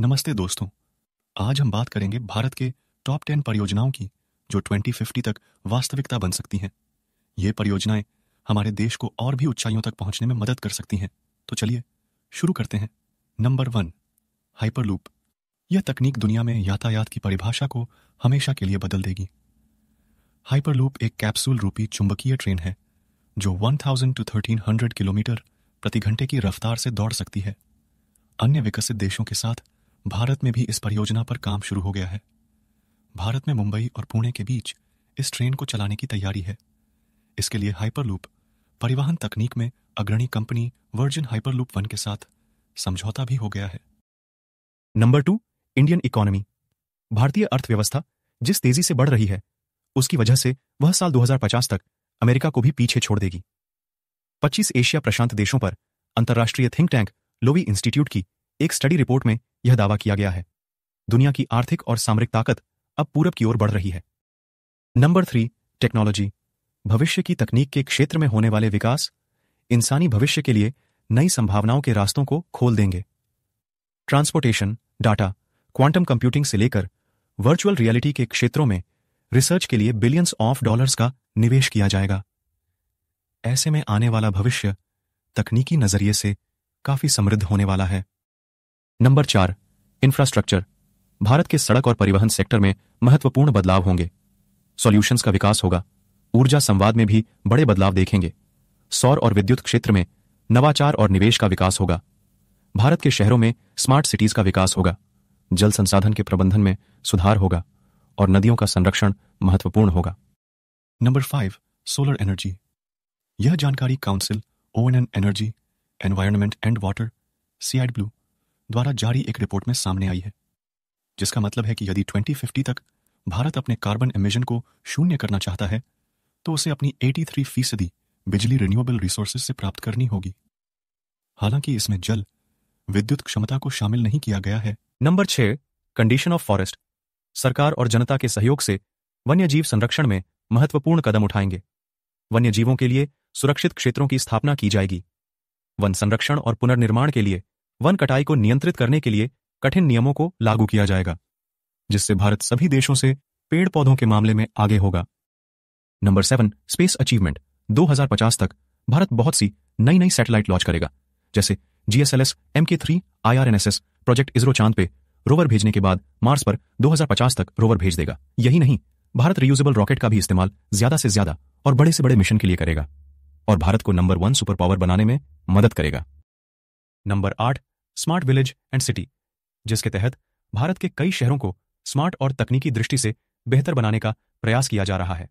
नमस्ते दोस्तों आज हम बात करेंगे भारत के टॉप टेन परियोजनाओं की जो 2050 तक वास्तविकता बन सकती हैं ये परियोजनाएं हमारे देश को और भी ऊंचाइयों तक पहुंचने में मदद कर सकती हैं तो चलिए शुरू करते हैं नंबर वन हाइपरलूप यह तकनीक दुनिया में यातायात की परिभाषा को हमेशा के लिए बदल देगी हाइपरलूप एक कैप्सूल रूपी चुंबकीय ट्रेन है जो 1000 टू 1300 किलोमीटर प्रति घंटे की रफ्तार से दौड़ सकती है अन्य विकसित देशों के साथ भारत में भी इस परियोजना पर काम शुरू हो गया है भारत में मुंबई और पुणे के बीच इस ट्रेन को चलाने की तैयारी है इसके लिए हाइपरलूप परिवहन तकनीक में अग्रणी कंपनी वर्जिन हाइपरलूप वन के साथ समझौता भी हो गया है नंबर टू इंडियन इकोनॉमी भारतीय अर्थव्यवस्था जिस तेजी से बढ़ रही है उसकी वजह से वह साल 2050 तक अमेरिका को भी पीछे छोड़ देगी 25 एशिया प्रशांत देशों पर अंतर्राष्ट्रीय थिंक टैंक लोवी इंस्टीट्यूट की एक स्टडी रिपोर्ट में यह दावा किया गया है दुनिया की आर्थिक और सामरिक ताकत अब पूरब की ओर बढ़ रही है नंबर थ्री टेक्नोलॉजी भविष्य की तकनीक के क्षेत्र में होने वाले विकास इंसानी भविष्य के लिए नई संभावनाओं के रास्तों को खोल देंगे ट्रांसपोर्टेशन डाटा क्वांटम कंप्यूटिंग से लेकर वर्चुअल रियलिटी के क्षेत्रों में रिसर्च के लिए बिलियंस ऑफ डॉलर्स का निवेश किया जाएगा ऐसे में आने वाला भविष्य तकनीकी नजरिए से काफी समृद्ध होने वाला है नंबर चार इंफ्रास्ट्रक्चर भारत के सड़क और परिवहन सेक्टर में महत्वपूर्ण बदलाव होंगे सॉल्यूशंस का विकास होगा ऊर्जा संवाद में भी बड़े बदलाव देखेंगे सौर और विद्युत क्षेत्र में नवाचार और निवेश का विकास होगा भारत के शहरों में स्मार्ट सिटीज का विकास होगा जल संसाधन के प्रबंधन में सुधार होगा और नदियों का संरक्षण महत्वपूर्ण होगा नंबर फाइव सोलर एनर्जी यह जानकारी council O N energy environment and water सी ब्लू द्वारा जारी एक रिपोर्ट में सामने आई है जिसका मतलब है कि यदि 2050 तक भारत अपने कार्बन एमिशन को शून्य करना चाहता है तो उसे अपनी 83 फीसदी बिजली रिन्यूएबल रिसोर्सेज से प्राप्त करनी होगी हालांकि इसमें जल विद्युत क्षमता को शामिल नहीं किया गया है नंबर छह कंडीशन ऑफ फॉरेस्ट सरकार और जनता के सहयोग से वन्य जीव संरक्षण में महत्वपूर्ण कदम उठाएंगे वन्य जीवों के लिए सुरक्षित क्षेत्रों की स्थापना की जाएगी वन संरक्षण और पुनर्निर्माण के लिए वन कटाई को नियंत्रित करने के लिए कठिन नियमों को लागू किया जाएगा जिससे भारत सभी देशों से पेड़ पौधों के मामले में आगे होगा नंबर सेवन स्पेस अचीवमेंट 2050 तक भारत बहुत सी नई नई सैटेलाइट लॉन्च करेगा जैसे GSLV M K three IRNSS project ISRO चांद पे रोवर भेजने के बाद मार्स पर 2050 तक रोवर भेज देगा यही नहीं भारत रियूजेबल रॉकेट का भी इस्तेमाल ज्यादा से ज्यादा और बड़े से बड़े मिशन के लिए करेगा और भारत को नंबर वन सुपर पावर बनाने में मदद करेगा नंबर आठ स्मार्ट विलेज एंड सिटी जिसके तहत भारत के कई शहरों को स्मार्ट और तकनीकी दृष्टि से बेहतर बनाने का प्रयास किया जा रहा है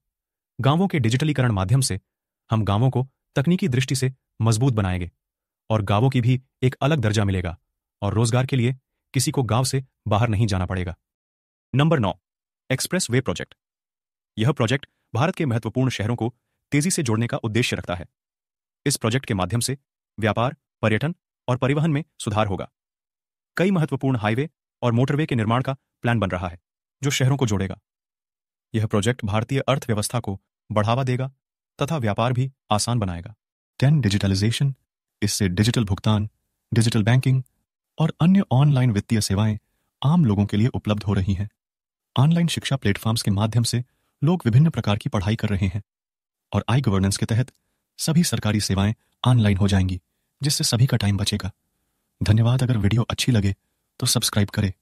गांवों के डिजिटलीकरण माध्यम से हम गांवों को तकनीकी दृष्टि से मजबूत बनाएंगे और गांवों की भी एक अलग दर्जा मिलेगा और रोजगार के लिए किसी को गांव से बाहर नहीं जाना पड़ेगा नंबर नौ एक्सप्रेस वे प्रोजेक्ट यह प्रोजेक्ट भारत के महत्वपूर्ण शहरों को तेजी से जोड़ने का उद्देश्य रखता है इस प्रोजेक्ट के माध्यम से व्यापार पर्यटन और परिवहन में सुधार होगा कई महत्वपूर्ण हाईवे और मोटरवे के निर्माण का प्लान बन रहा है जो शहरों को जोड़ेगा यह प्रोजेक्ट भारतीय अर्थव्यवस्था को बढ़ावा देगा तथा व्यापार भी आसान बनाएगा टेन डिजिटलाइजेशन इससे डिजिटल भुगतान डिजिटल बैंकिंग और अन्य ऑनलाइन वित्तीय सेवाएं आम लोगों के लिए उपलब्ध हो रही हैं ऑनलाइन शिक्षा प्लेटफॉर्म्स के माध्यम से लोग विभिन्न प्रकार की पढ़ाई कर रहे हैं और आई गवर्नेंस के तहत सभी सरकारी सेवाएं ऑनलाइन हो जाएंगी जिससे सभी का टाइम बचेगा धन्यवाद अगर वीडियो अच्छी लगे तो सब्सक्राइब करें